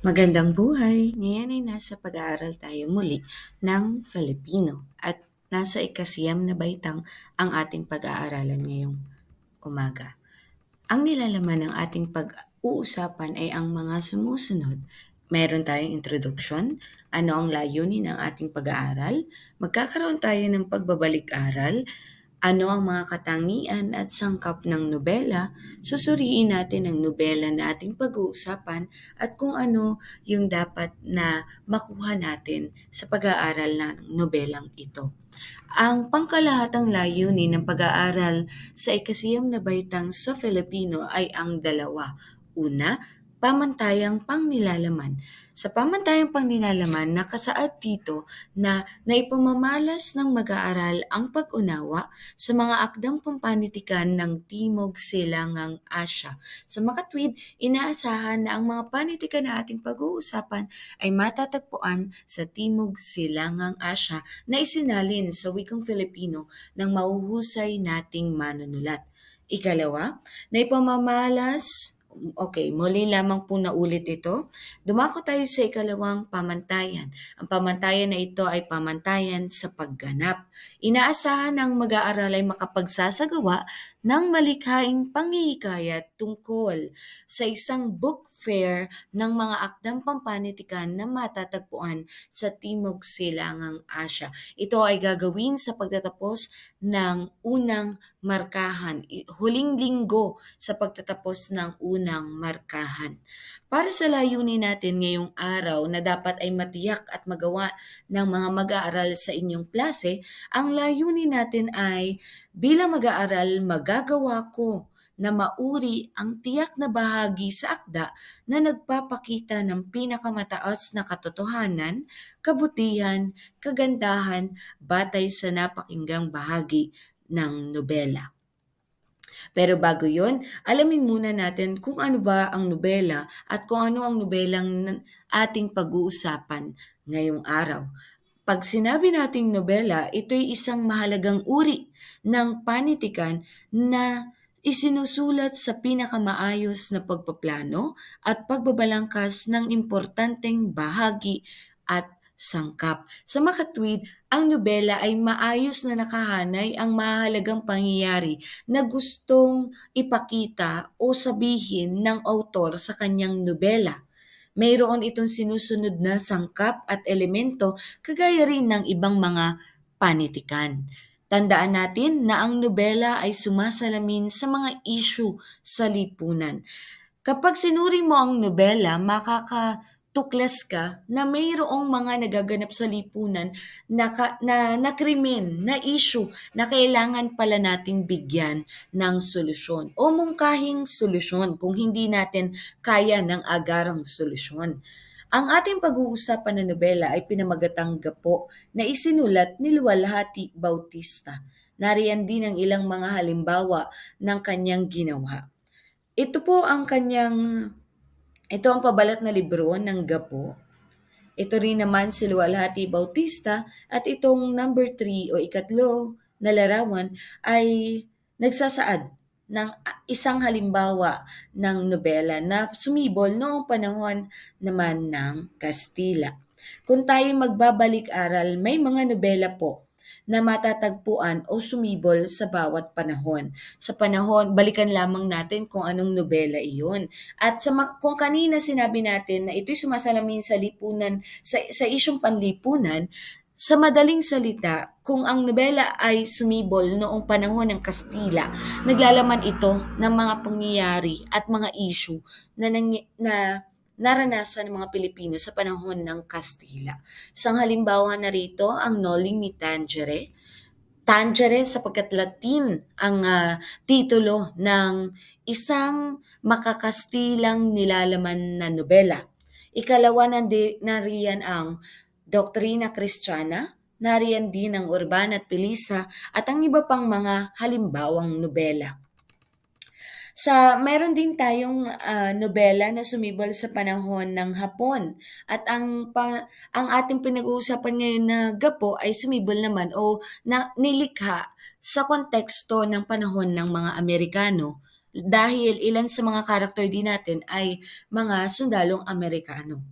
Magandang buhay! Ngayon ay nasa pag-aaral tayo muli ng Filipino at nasa ikasiyam na baitang ang ating pag-aaralan ngayong umaga. Ang nilalaman ng ating pag-uusapan ay ang mga sumusunod. Meron tayong introduction, ano ang layunin ng ating pag-aaral, magkakaroon tayo ng pagbabalik-aral, ano ang mga katangian at sangkap ng nobela? Susuriin natin ang nobela na ating pag-uusapan at kung ano yung dapat na makuha natin sa pag-aaral ng nobelang ito. Ang pangkalahatang layunin ng pag-aaral sa ikasiyam na baitang sa Filipino ay ang dalawa. Una, pamantayang pangnilalaman. Sa pamantayang pangnilalaman, nakasaad dito na naipamamalas ng mag-aaral ang pag-unawa sa mga akdang pampanitikan ng Timog Silangang Asya. Sa makatwid, inaasahan na ang mga panitikan na ating pag-uusapan ay matatagpuan sa Timog Silangang Asya na isinalin sa wikang Filipino ng mauhusay nating manunulat. Ikalawa, naipamamalas ipamamalas Okay, muli lamang po naulit ito. Dumako tayo sa ikalawang pamantayan. Ang pamantayan na ito ay pamantayan sa pagganap. Inaasahan ng mag-aaral ay makapagsasagawa ng malikhaing pangihikayat tungkol sa isang book fair ng mga akdang pampanitikan na matatagpuan sa Timog Silangang Asya. Ito ay gagawin sa pagtatapos ng unang markahan, huling linggo sa pagtatapos ng unang markahan. Para sa layunin natin ngayong araw na dapat ay matiyak at magawa ng mga mag-aaral sa inyong klase, ang layunin natin ay bilang mag-aaral magagawa ko na mauri ang tiyak na bahagi sa akda na nagpapakita ng pinakamataas na katotohanan, kabutihan, kagandahan batay sa napakinggang bahagi ng nobela. Pero bago yon, alamin muna natin kung ano ba ang nobela at kung ano ang nobelang ating pag-uusapan ngayong araw. Pag sinabi nating nobela, ito'y isang mahalagang uri ng panitikan na isinusulat sa pinakamaayos na pagpaplano at pagbabalangkas ng importanteng bahagi at sangkap. Sa makatwid, ang nobela ay maayos na nakahanay ang mahalagang pangyayari na gustong ipakita o sabihin ng autor sa kanyang nobela. Mayroon itong sinusunod na sangkap at elemento kagaya rin ng ibang mga panitikan. Tandaan natin na ang nobela ay sumasalamin sa mga isyu sa lipunan. Kapag sinuri mo ang nobela, makakatuklas ka na mayroong mga nagaganap sa lipunan na, ka, na, na krimen, na issue na kailangan pala nating bigyan ng solusyon o mungkahing solusyon kung hindi natin kaya ng agarang solusyon. Ang ating pag-uusapan na nobela ay pinamagatang Gapo na isinulat ni Luwalhati Bautista. Nariyan din ang ilang mga halimbawa ng kanyang ginawa. Ito po ang kanyang ito ang pabalat na libro ng Gapo. Ito rin naman si Luwalhati Bautista at itong number 3 o ikatlo na larawan ay nagsasaad ng ah, isang halimbawa ng nobela na sumibol noong panahon naman ng Kastila. Kung tayo magbabalik-aral, may mga nobela po na matatagpuan o sumibol sa bawat panahon. Sa panahon, balikan lamang natin kung anong nobela iyon. At sa, kung kanina sinabi natin na ito'y sumasalamin sa lipunan, sa, sa isyong panlipunan, sa madaling salita, kung ang nobela ay sumibol noong panahon ng Kastila, naglalaman ito ng mga pangyayari at mga isyu na, nang, na naranasan ng mga Pilipino sa panahon ng Kastila. Isang halimbawa na rito ang Noling ni Tangere. Tangere sapagkat Latin ang uh, titulo ng isang makakastilang nilalaman na nobela. Ikalawa narian ang doktrina kristyana, nariyan din ang Urban at Pilisa at ang iba pang mga halimbawang nobela. Sa meron din tayong uh, nobela na sumibol sa panahon ng Hapon at ang pa, ang ating pinag-uusapan ngayon na Gapo ay sumibol naman o na, nilikha sa konteksto ng panahon ng mga Amerikano dahil ilan sa mga karakter din natin ay mga sundalong Amerikano.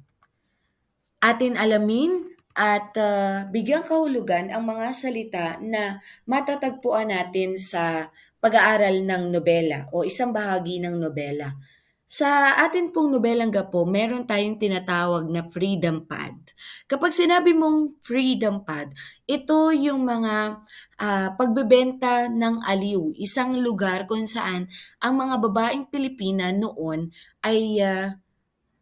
Atin alamin at uh, bigyang kahulugan ang mga salita na matatagpuan natin sa pag-aaral ng nobela o isang bahagi ng nobela. Sa atin pong nobelang gapo, meron tayong tinatawag na freedom pad. Kapag sinabi mong freedom pad, ito yung mga uh, pagbebenta ng aliw, isang lugar kung saan ang mga babaeng Pilipina noon ay uh,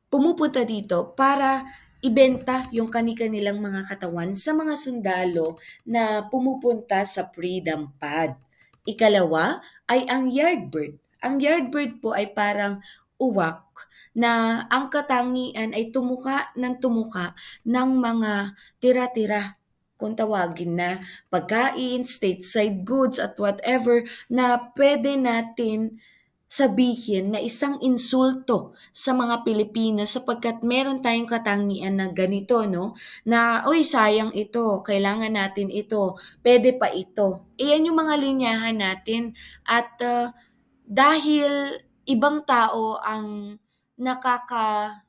pumupunta dito para ibenta yung kani-kanilang mga katawan sa mga sundalo na pumupunta sa freedom pad. Ikalawa ay ang yardbird. Ang yardbird po ay parang uwak na ang katangian ay tumuka ng tumuka ng mga tira-tira kung tawagin na pagkain, stateside goods at whatever na pwede natin sabihin na isang insulto sa mga Pilipino sapagkat meron tayong katangian na ganito, no? Na, oy sayang ito, kailangan natin ito, pwede pa ito. Iyan yung mga linyahan natin at uh, dahil ibang tao ang nakaka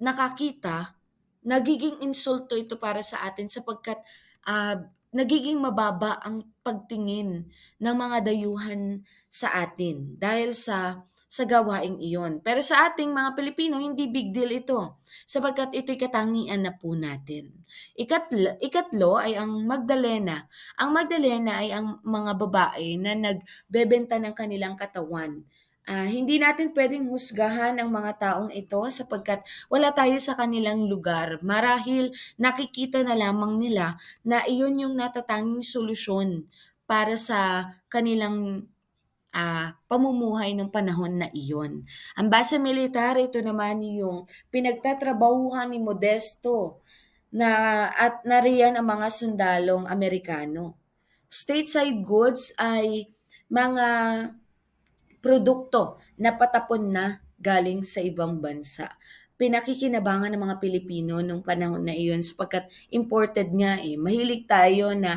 nakakita, nagiging insulto ito para sa atin sapagkat uh, nagiging mababa ang pagtingin ng mga dayuhan sa atin dahil sa sa gawaing iyon. Pero sa ating mga Pilipino, hindi big deal ito sapagkat ito'y katangian na po natin. Ikatlo, ikatlo ay ang Magdalena. Ang Magdalena ay ang mga babae na nagbebenta ng kanilang katawan Ah, hindi natin pwedeng husgahan ang mga taong ito sapagkat wala tayo sa kanilang lugar. Marahil nakikita na lamang nila na iyon yung natatanging solusyon para sa kanilang uh, pamumuhay ng panahon na iyon. Ang basa militar, ito naman yung pinagtatrabahuhan ni Modesto na, at nariyan ang mga sundalong Amerikano. Stateside goods ay mga produkto na patapon na galing sa ibang bansa. Pinakikinabangan ng mga Pilipino nung panahon na iyon sapagkat imported nga eh. Mahilig tayo na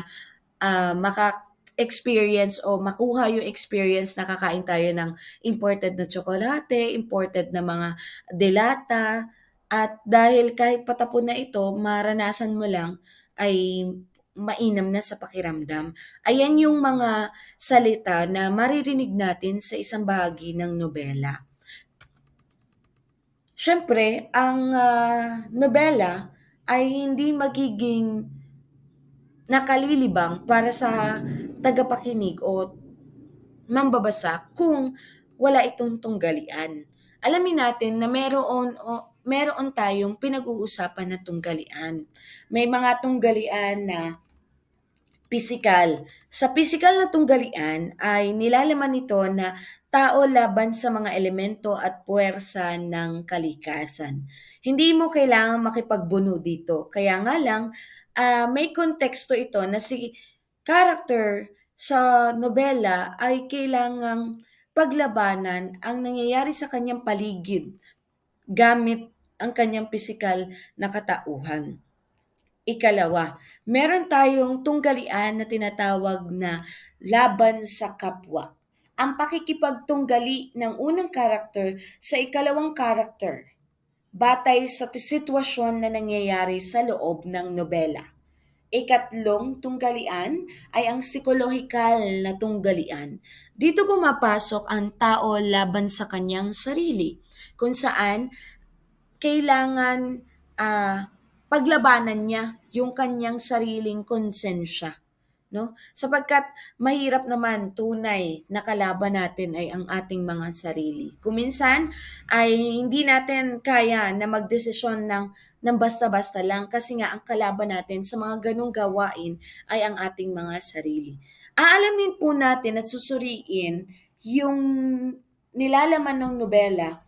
uh, ah, maka experience o makuha yung experience na kakain tayo ng imported na tsokolate, imported na mga delata, at dahil kahit patapon na ito, maranasan mo lang ay mainam na sa pakiramdam. Ayan yung mga salita na maririnig natin sa isang bahagi ng nobela. Siyempre, ang uh, nobela ay hindi magiging nakalilibang para sa tagapakinig o mambabasa kung wala itong tunggalian. Alamin natin na meron o meron tayong pinag-uusapan na tunggalian. May mga tunggalian na Physical. Sa physical na tunggalian ay nilalaman nito na tao laban sa mga elemento at puwersa ng kalikasan. Hindi mo kailangang makipagbuno dito. Kaya nga lang, uh, may konteksto ito na si character sa nobela ay kailangang paglabanan ang nangyayari sa kanyang paligid gamit ang kanyang pisikal na katauhan. Ikalawa, meron tayong tunggalian na tinatawag na laban sa kapwa. Ang pakikipagtunggali ng unang karakter sa ikalawang karakter batay sa sitwasyon na nangyayari sa loob ng nobela. Ikatlong tunggalian ay ang psikolohikal na tunggalian. Dito pumapasok ang tao laban sa kanyang sarili, kung saan kailangan uh, paglabanan niya yung kanyang sariling konsensya. No? Sapagkat mahirap naman tunay na kalaban natin ay ang ating mga sarili. Kuminsan ay hindi natin kaya na magdesisyon ng, ng basta-basta lang kasi nga ang kalaban natin sa mga ganong gawain ay ang ating mga sarili. Aalamin po natin at susuriin yung nilalaman ng nobela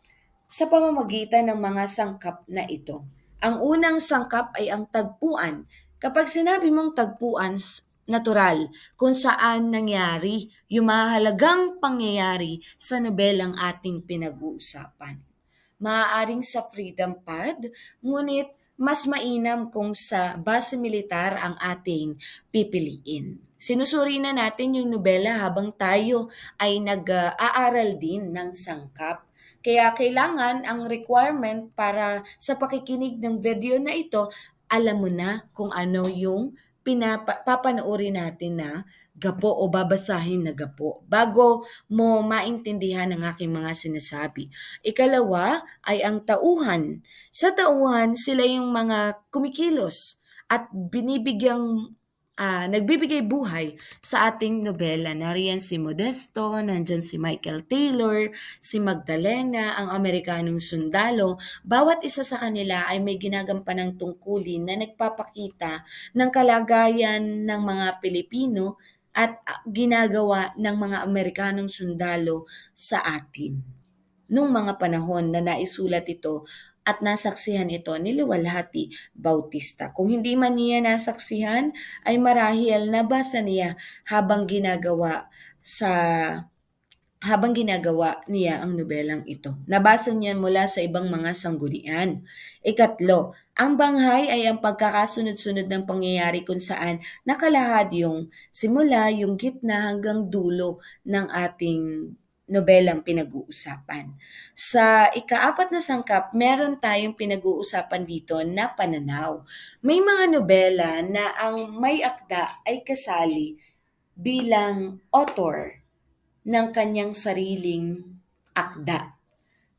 sa pamamagitan ng mga sangkap na ito. Ang unang sangkap ay ang tagpuan. Kapag sinabi mong tagpuan, natural kung saan nangyari yung mahalagang pangyayari sa nobelang ating pinag-uusapan. Maaaring sa Freedom Pad, ngunit mas mainam kung sa base militar ang ating pipiliin. Sinusuri na natin yung nobela habang tayo ay nag-aaral din ng sangkap kaya kailangan ang requirement para sa pakikinig ng video na ito, alam mo na kung ano yung pinapapanoorin natin na gapo o babasahin na gapo bago mo maintindihan ang aking mga sinasabi. Ikalawa ay ang tauhan. Sa tauhan, sila yung mga kumikilos at binibigyang uh, nagbibigay buhay sa ating nobela. Nariyan si Modesto, nandyan si Michael Taylor, si Magdalena, ang Amerikanong sundalo. Bawat isa sa kanila ay may ginagampanang tungkulin na nagpapakita ng kalagayan ng mga Pilipino at ah, ginagawa ng mga Amerikanong sundalo sa atin nung mga panahon na naisulat ito at nasaksihan ito ni Luwalhati Bautista. Kung hindi man niya nasaksihan, ay marahil nabasa niya habang ginagawa sa habang ginagawa niya ang nobelang ito. Nabasa niya mula sa ibang mga sanggunian. Ikatlo, ang banghay ay ang pagkakasunod-sunod ng pangyayari kung saan nakalahad yung simula, yung gitna hanggang dulo ng ating nobelang pinag-uusapan. Sa ikaapat na sangkap, meron tayong pinag-uusapan dito na pananaw. May mga nobela na ang may akda ay kasali bilang author ng kanyang sariling akda.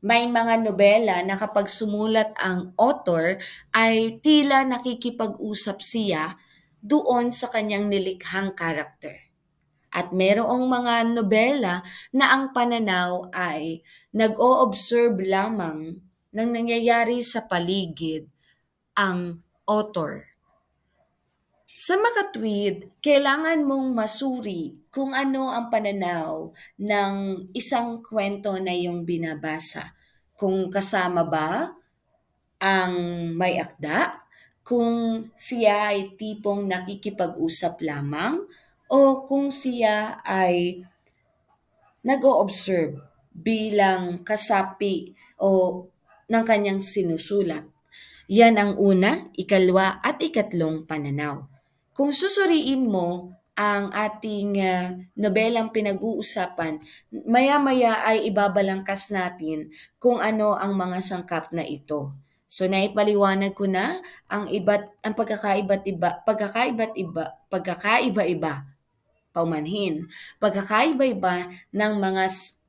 May mga nobela na kapag sumulat ang author ay tila nakikipag-usap siya doon sa kanyang nilikhang karakter. At merong mga nobela na ang pananaw ay nag-o-observe lamang ng nangyayari sa paligid ang author. Sa makatwid, kailangan mong masuri kung ano ang pananaw ng isang kwento na iyong binabasa. Kung kasama ba ang may akda, kung siya ay tipong nakikipag-usap lamang, o kung siya ay nag-o-observe bilang kasapi o ng kanyang sinusulat. Yan ang una, ikalwa at ikatlong pananaw. Kung susuriin mo ang ating uh, nobelang pinag-uusapan, maya-maya ay ibabalangkas natin kung ano ang mga sangkap na ito. So naipaliwanag ko na ang iba't ang pagkakaiba't iba pagkakaiba't iba pagkakaiba-iba paumanhin. Pagkakaiba-iba ng mga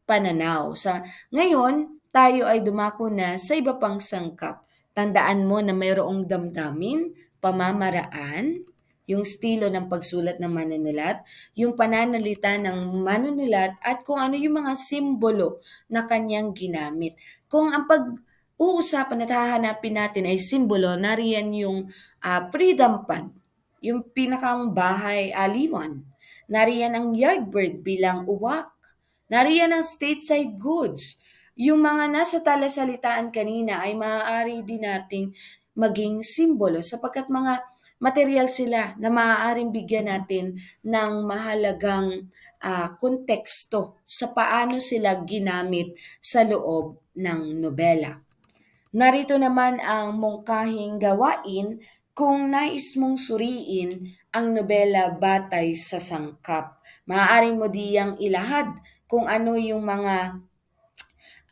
pananaw. Sa ngayon, tayo ay dumako na sa iba pang sangkap. Tandaan mo na mayroong damdamin, pamamaraan, yung estilo ng pagsulat ng manunulat, yung pananalita ng manunulat at kung ano yung mga simbolo na kanyang ginamit. Kung ang pag-uusapan at hahanapin natin ay simbolo, nariyan yung uh, ah, freedom pad, yung pinakang bahay aliwan, Nariyan ang yardbird bilang uwak. Nariyan ang stateside goods. Yung mga nasa talasalitaan kanina ay maaari din nating maging simbolo sapagkat mga material sila na maaaring bigyan natin ng mahalagang uh, konteksto sa paano sila ginamit sa loob ng nobela. Narito naman ang mungkahing gawain kung nais mong suriin ang nobela batay sa sangkap, maaari mo diyang ilahad kung ano yung mga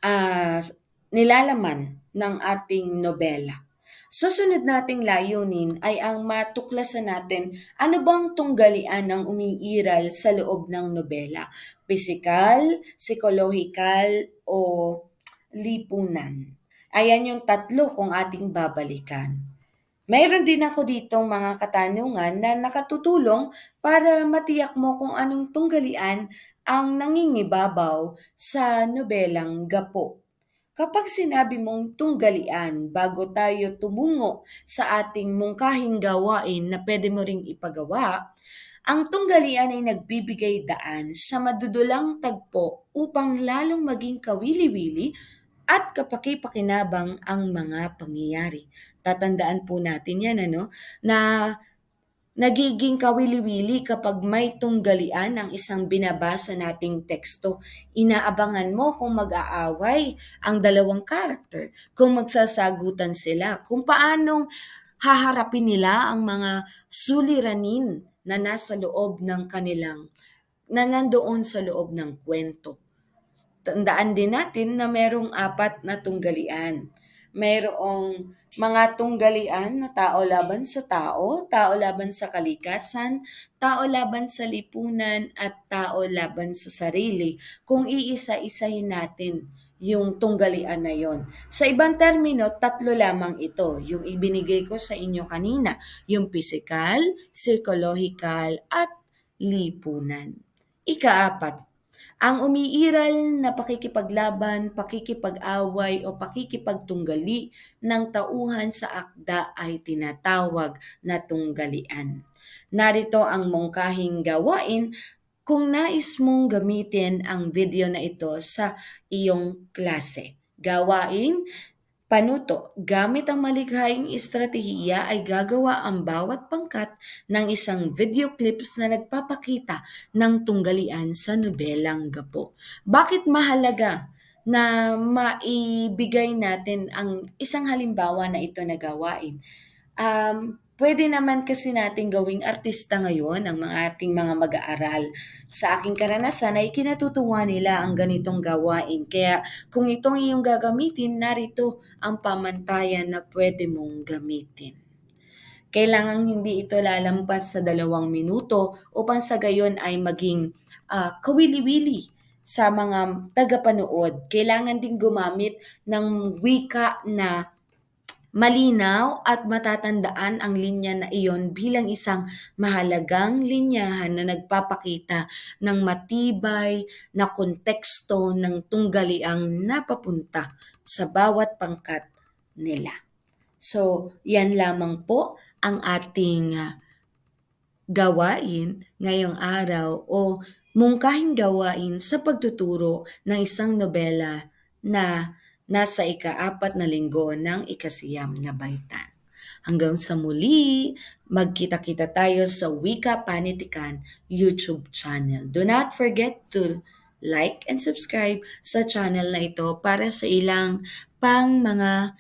uh, nilalaman ng ating nobela. Susunod nating layunin ay ang matuklasan natin ano bang tunggalian ang umiiral sa loob ng nobela, pisikal, psychological, o lipunan. Ayan yung tatlo kung ating babalikan. Mayroon din ako ditong mga katanungan na nakatutulong para matiyak mo kung anong tunggalian ang nangingibabaw sa nobelang Gapo. Kapag sinabi mong tunggalian bago tayo tumungo sa ating mungkahing gawain na pwede mo ring ipagawa, ang tunggalian ay nagbibigay daan sa madudulang tagpo upang lalong maging kawili-wili at kapakipakinabang ang mga pangyayari tatandaan po natin yan, ano, na nagiging kawili-wili kapag may tunggalian ang isang binabasa nating teksto. Inaabangan mo kung mag-aaway ang dalawang karakter, kung magsasagutan sila, kung paanong haharapin nila ang mga suliranin na nasa loob ng kanilang, na nandoon sa loob ng kwento. Tandaan din natin na merong apat na tunggalian mayroong mga tunggalian na tao laban sa tao, tao laban sa kalikasan, tao laban sa lipunan, at tao laban sa sarili. Kung iisa-isahin natin yung tunggalian na yon. Sa ibang termino, tatlo lamang ito. Yung ibinigay ko sa inyo kanina, yung physical, psychological, at lipunan. Ikaapat, ang umiiral na pakikipaglaban, pakikipag-away o pakikipagtunggali ng tauhan sa akda ay tinatawag na tunggalian. Narito ang mungkahing gawain kung nais mong gamitin ang video na ito sa iyong klase. Gawain Panuto, gamit ang malikhaing estratehiya ay gagawa ang bawat pangkat ng isang video clips na nagpapakita ng tunggalian sa nobelang gapo. Bakit mahalaga na maibigay natin ang isang halimbawa na ito na gawain? Um, Pwede naman kasi natin gawing artista ngayon ang mga ating mga mag-aaral. Sa aking karanasan ay kinatutuwa nila ang ganitong gawain. Kaya kung itong iyong gagamitin, narito ang pamantayan na pwede mong gamitin. Kailangang hindi ito lalampas sa dalawang minuto upang sa gayon ay maging uh, ah, kawili-wili sa mga tagapanood. Kailangan din gumamit ng wika na Malinaw at matatandaan ang linya na iyon bilang isang mahalagang linyahan na nagpapakita ng matibay na konteksto ng tunggaliang napapunta sa bawat pangkat nila. So, yan lamang po ang ating ah, gawain ngayong araw o mungkahing gawain sa pagtuturo ng isang nobela na nasa ikaapat na linggo ng ikasiyam na baitang. Hanggang sa muli, magkita-kita tayo sa Wika Panitikan YouTube channel. Do not forget to like and subscribe sa channel na ito para sa ilang pang mga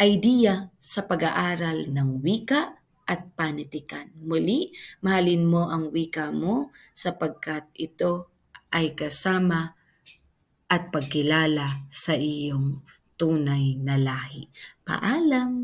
idea sa pag-aaral ng wika at panitikan. Muli, mahalin mo ang wika mo sapagkat ito ay kasama at pagkilala sa iyong tunay na lahi. Paalam!